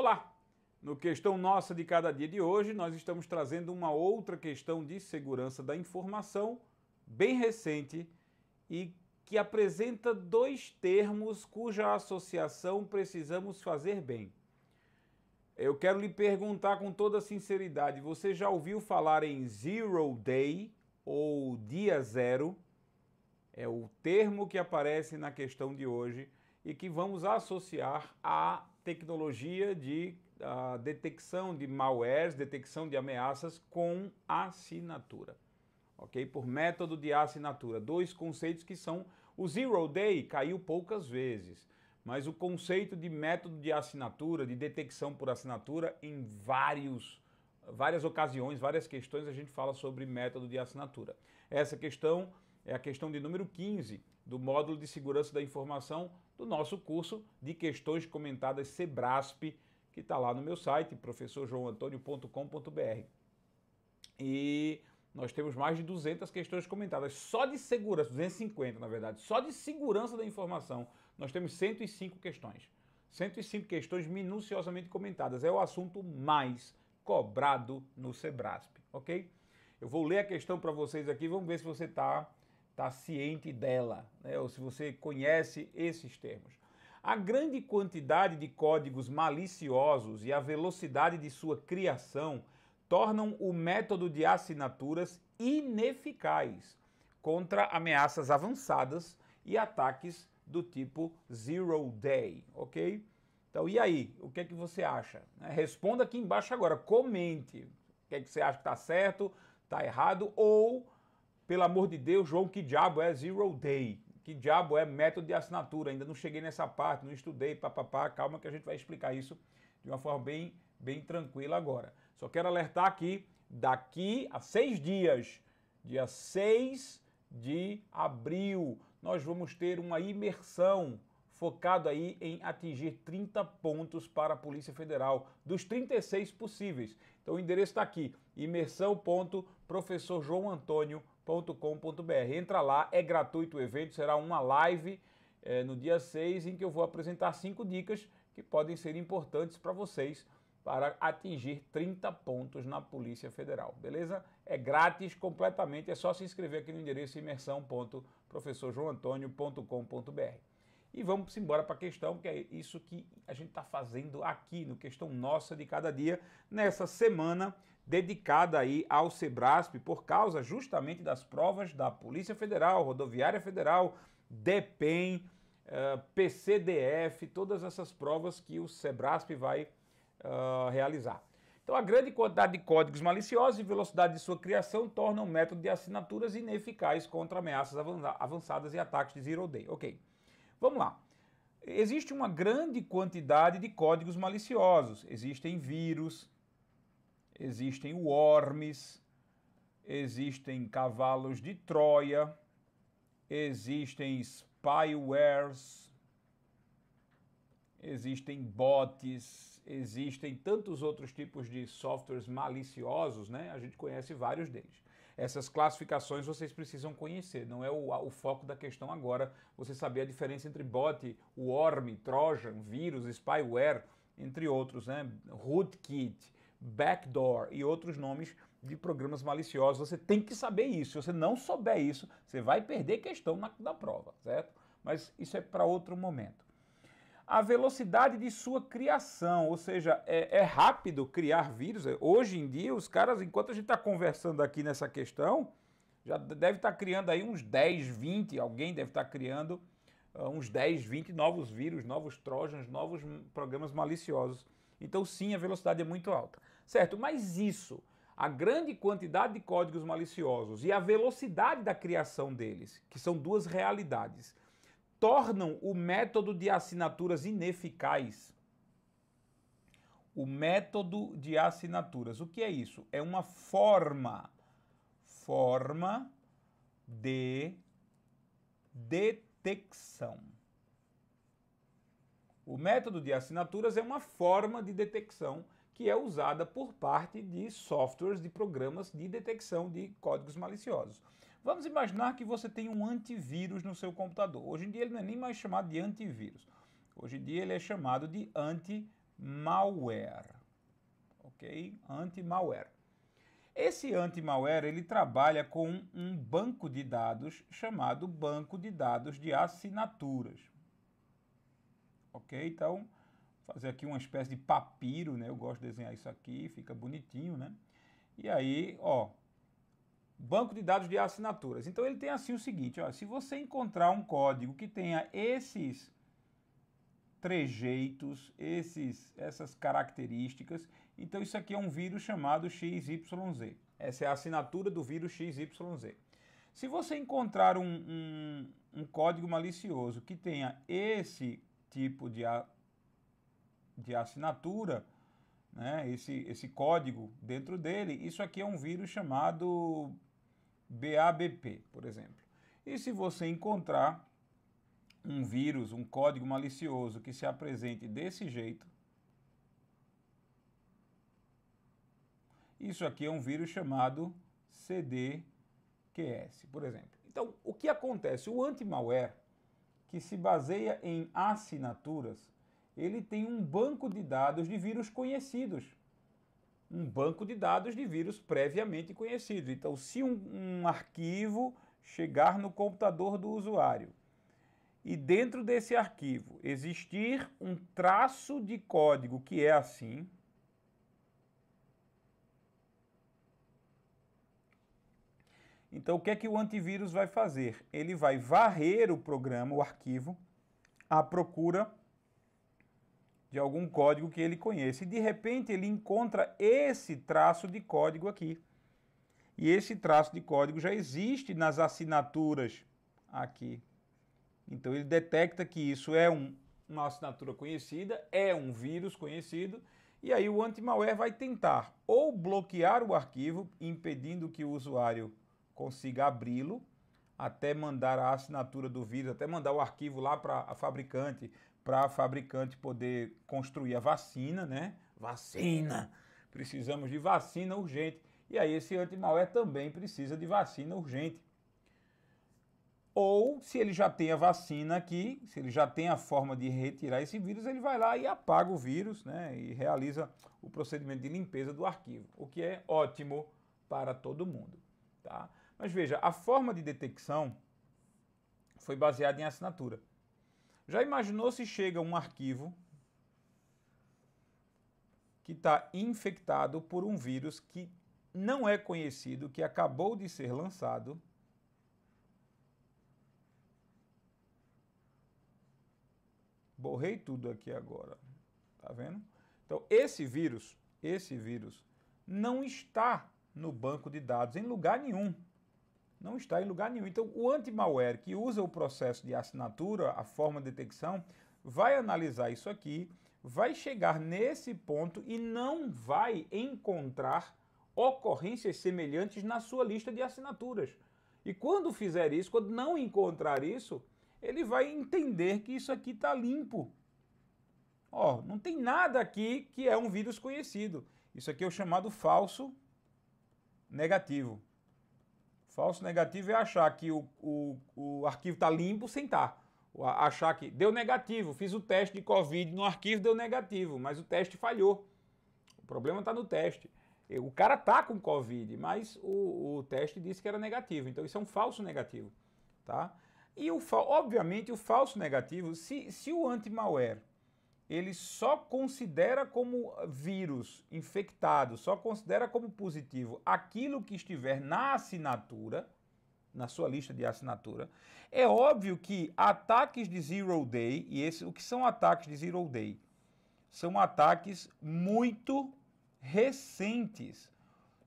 Olá! No Questão Nossa de Cada Dia de hoje, nós estamos trazendo uma outra questão de segurança da informação, bem recente e que apresenta dois termos cuja associação precisamos fazer bem. Eu quero lhe perguntar com toda sinceridade: você já ouviu falar em Zero Day ou Dia Zero? É o termo que aparece na questão de hoje e que vamos associar à tecnologia de uh, detecção de malwares, detecção de ameaças com assinatura. Ok? Por método de assinatura. Dois conceitos que são. O Zero Day caiu poucas vezes, mas o conceito de método de assinatura, de detecção por assinatura, em vários, várias ocasiões, várias questões, a gente fala sobre método de assinatura. Essa questão é a questão de número 15 do módulo de segurança da informação do nosso curso de questões comentadas Sebrasp, que está lá no meu site, professorjoantonio.com.br. E nós temos mais de 200 questões comentadas, só de segurança, 250 na verdade, só de segurança da informação. Nós temos 105 questões. 105 questões minuciosamente comentadas. É o assunto mais cobrado no Sebrasp, ok? Eu vou ler a questão para vocês aqui, vamos ver se você está está ciente dela, né? ou se você conhece esses termos. A grande quantidade de códigos maliciosos e a velocidade de sua criação tornam o método de assinaturas ineficaz contra ameaças avançadas e ataques do tipo zero day, ok? Então, e aí? O que é que você acha? Né? Responda aqui embaixo agora, comente o que é que você acha que está certo, está errado ou pelo amor de Deus, João, que diabo é Zero Day? Que diabo é método de assinatura? Ainda não cheguei nessa parte, não estudei, papapá. Calma que a gente vai explicar isso de uma forma bem, bem tranquila agora. Só quero alertar aqui, daqui a seis dias, dia 6 de abril, nós vamos ter uma imersão focado aí em atingir 30 pontos para a Polícia Federal, dos 36 possíveis. Então o endereço está aqui, imersão.professorjoanantonio.com com.br Entra lá, é gratuito o evento, será uma live é, no dia 6 em que eu vou apresentar cinco dicas que podem ser importantes para vocês para atingir 30 pontos na Polícia Federal, beleza? É grátis completamente, é só se inscrever aqui no endereço imersão.professorjoantônio.com.br. E vamos embora para a questão, que é isso que a gente está fazendo aqui no Questão Nossa de Cada Dia, nessa semana dedicada aí ao Sebrasp por causa justamente das provas da Polícia Federal, Rodoviária Federal, DEPEN, eh, PCDF, todas essas provas que o Sebrasp vai uh, realizar. Então, a grande quantidade de códigos maliciosos e velocidade de sua criação tornam o método de assinaturas ineficaz contra ameaças avançadas e ataques de zero day. Ok, vamos lá. Existe uma grande quantidade de códigos maliciosos. Existem vírus, existem wormes, existem cavalos de Troia, existem spywares, existem bots, existem tantos outros tipos de softwares maliciosos, né? A gente conhece vários deles. Essas classificações vocês precisam conhecer, não é o, o foco da questão agora. Você saber a diferença entre bot, worm, trojan, vírus, spyware, entre outros, né? Rootkit backdoor e outros nomes de programas maliciosos. Você tem que saber isso. Se você não souber isso, você vai perder questão na, na prova, certo? Mas isso é para outro momento. A velocidade de sua criação, ou seja, é, é rápido criar vírus. Hoje em dia, os caras, enquanto a gente está conversando aqui nessa questão, já deve estar tá criando aí uns 10, 20, alguém deve estar tá criando uh, uns 10, 20 novos vírus, novos trojans, novos programas maliciosos. Então, sim, a velocidade é muito alta. Certo, mas isso, a grande quantidade de códigos maliciosos e a velocidade da criação deles, que são duas realidades, tornam o método de assinaturas ineficaz. O método de assinaturas, o que é isso? É uma forma, forma de detecção. O método de assinaturas é uma forma de detecção que é usada por parte de softwares, de programas de detecção de códigos maliciosos. Vamos imaginar que você tem um antivírus no seu computador. Hoje em dia ele não é nem mais chamado de antivírus. Hoje em dia ele é chamado de anti-malware. OK? Anti-malware. Esse anti-malware ele trabalha com um banco de dados chamado banco de dados de assinaturas. OK? Então, fazer aqui uma espécie de papiro, né? Eu gosto de desenhar isso aqui, fica bonitinho, né? E aí, ó, banco de dados de assinaturas. Então ele tem assim o seguinte, ó, se você encontrar um código que tenha esses trejeitos, esses, essas características, então isso aqui é um vírus chamado XYZ. Essa é a assinatura do vírus XYZ. Se você encontrar um, um, um código malicioso que tenha esse tipo de de assinatura, né, esse, esse código dentro dele, isso aqui é um vírus chamado BABP, por exemplo. E se você encontrar um vírus, um código malicioso que se apresente desse jeito, isso aqui é um vírus chamado CDQS, por exemplo. Então, o que acontece? O anti-malware, que se baseia em assinaturas, ele tem um banco de dados de vírus conhecidos. Um banco de dados de vírus previamente conhecidos. Então, se um, um arquivo chegar no computador do usuário e dentro desse arquivo existir um traço de código que é assim, Então, o que é que o antivírus vai fazer? Ele vai varrer o programa, o arquivo, à procura de algum código que ele conheça. E de repente ele encontra esse traço de código aqui. E esse traço de código já existe nas assinaturas aqui. Então ele detecta que isso é um, uma assinatura conhecida, é um vírus conhecido, e aí o anti-malware vai tentar ou bloquear o arquivo, impedindo que o usuário consiga abri-lo, até mandar a assinatura do vírus, até mandar o arquivo lá para a fabricante, para a fabricante poder construir a vacina, né? Vacina! Precisamos de vacina urgente. E aí esse antimalware também precisa de vacina urgente. Ou se ele já tem a vacina aqui, se ele já tem a forma de retirar esse vírus, ele vai lá e apaga o vírus, né? E realiza o procedimento de limpeza do arquivo, o que é ótimo para todo mundo, tá? Mas veja, a forma de detecção foi baseada em assinatura. Já imaginou se chega um arquivo que está infectado por um vírus que não é conhecido, que acabou de ser lançado? Borrei tudo aqui agora. Tá vendo? Então, esse vírus, esse vírus não está no banco de dados em lugar nenhum não está em lugar nenhum. Então, o anti-malware que usa o processo de assinatura, a forma de detecção, vai analisar isso aqui, vai chegar nesse ponto e não vai encontrar ocorrências semelhantes na sua lista de assinaturas. E quando fizer isso, quando não encontrar isso, ele vai entender que isso aqui está limpo. Ó, não tem nada aqui que é um vírus conhecido. Isso aqui é o chamado falso negativo. Falso negativo é achar que o, o, o arquivo está limpo sem estar. Tá. Achar que deu negativo, fiz o teste de Covid no arquivo, deu negativo, mas o teste falhou. O problema está no teste. O cara tá com Covid, mas o, o teste disse que era negativo. Então isso é um falso negativo, tá? E, o, obviamente, o falso negativo, se, se o anti-malware ele só considera como vírus infectado, só considera como positivo aquilo que estiver na assinatura, na sua lista de assinatura. É óbvio que ataques de zero day, e esse, o que são ataques de zero day? São ataques muito recentes.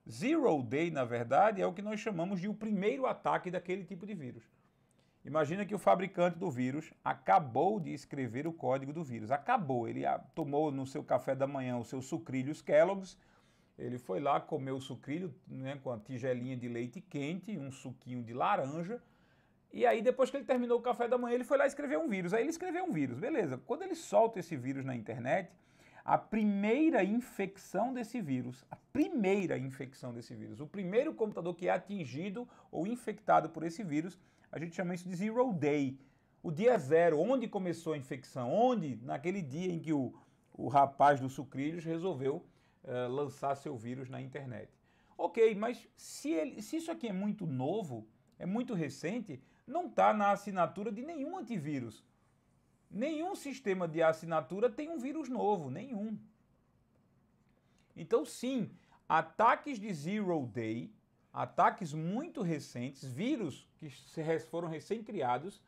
Zero day, na verdade, é o que nós chamamos de o primeiro ataque daquele tipo de vírus. Imagina que o fabricante do vírus acabou de escrever o código do vírus. Acabou. Ele ah, tomou no seu café da manhã o seu sucrilhos Kellogg's. Ele foi lá, comeu o sucrilho né, com a tigelinha de leite quente, um suquinho de laranja. E aí, depois que ele terminou o café da manhã, ele foi lá escrever um vírus. Aí ele escreveu um vírus, beleza. Quando ele solta esse vírus na internet, a primeira infecção desse vírus, a primeira infecção desse vírus, o primeiro computador que é atingido ou infectado por esse vírus a gente chama isso de zero day. O dia zero, onde começou a infecção, onde, naquele dia em que o, o rapaz do sucrilhos resolveu uh, lançar seu vírus na internet. Ok, mas se, ele, se isso aqui é muito novo, é muito recente, não está na assinatura de nenhum antivírus. Nenhum sistema de assinatura tem um vírus novo, nenhum. Então, sim, ataques de zero day ataques muito recentes, vírus que foram recém-criados,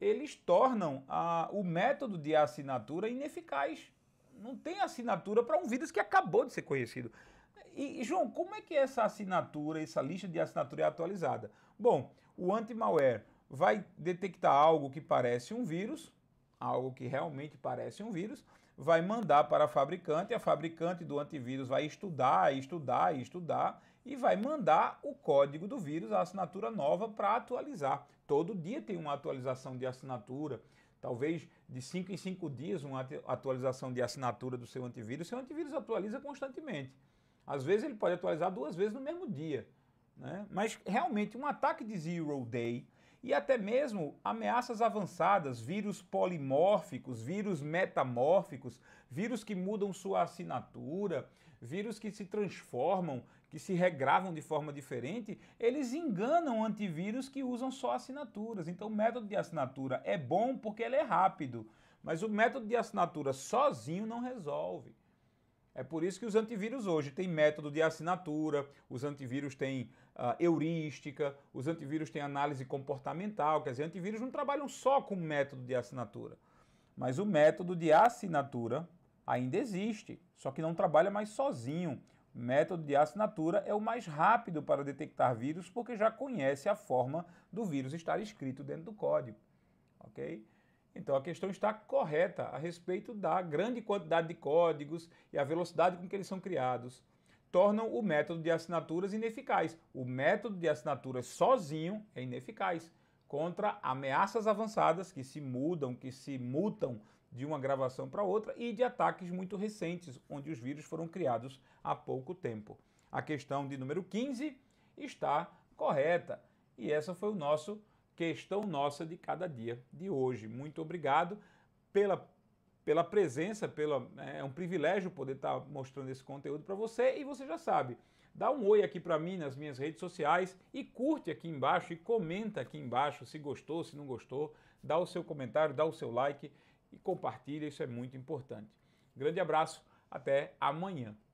eles tornam a, ah, o método de assinatura ineficaz. Não tem assinatura para um vírus que acabou de ser conhecido. E, João, como é que essa assinatura, essa lista de assinatura é atualizada? Bom, o anti-malware vai detectar algo que parece um vírus, algo que realmente parece um vírus, vai mandar para a fabricante, a fabricante do antivírus vai estudar, estudar, estudar e vai mandar o código do vírus, a assinatura nova para atualizar. Todo dia tem uma atualização de assinatura, talvez de 5 em 5 dias uma atualização de assinatura do seu antivírus. seu antivírus atualiza constantemente. Às vezes ele pode atualizar duas vezes no mesmo dia. Né? Mas realmente um ataque de zero day e até mesmo ameaças avançadas, vírus polimórficos, vírus metamórficos, vírus que mudam sua assinatura, vírus que se transformam, que se regravam de forma diferente, eles enganam antivírus que usam só assinaturas. Então, o método de assinatura é bom porque ele é rápido, mas o método de assinatura sozinho não resolve. É por isso que os antivírus hoje têm método de assinatura, os antivírus têm uh, heurística, os antivírus têm análise comportamental, quer dizer, antivírus não trabalham só com método de assinatura. Mas o método de assinatura ainda existe, só que não trabalha mais sozinho. O método de assinatura é o mais rápido para detectar vírus porque já conhece a forma do vírus estar escrito dentro do código. OK? Então a questão está correta a respeito da grande quantidade de códigos e a velocidade com que eles são criados. Tornam o método de assinaturas ineficaz. O método de assinaturas sozinho é ineficaz contra ameaças avançadas que se mudam, que se mutam de uma gravação para outra e de ataques muito recentes, onde os vírus foram criados há pouco tempo. A questão de número 15 está correta. E essa foi o nosso questão nossa de cada dia de hoje. Muito obrigado pela, pela presença, pela, né, é um privilégio poder estar mostrando esse conteúdo para você e você já sabe. Dá um oi aqui para mim nas minhas redes sociais e curte aqui embaixo e comenta aqui embaixo se gostou, se não gostou. Dá o seu comentário, dá o seu like e compartilha, isso é muito importante. Grande abraço, até amanhã.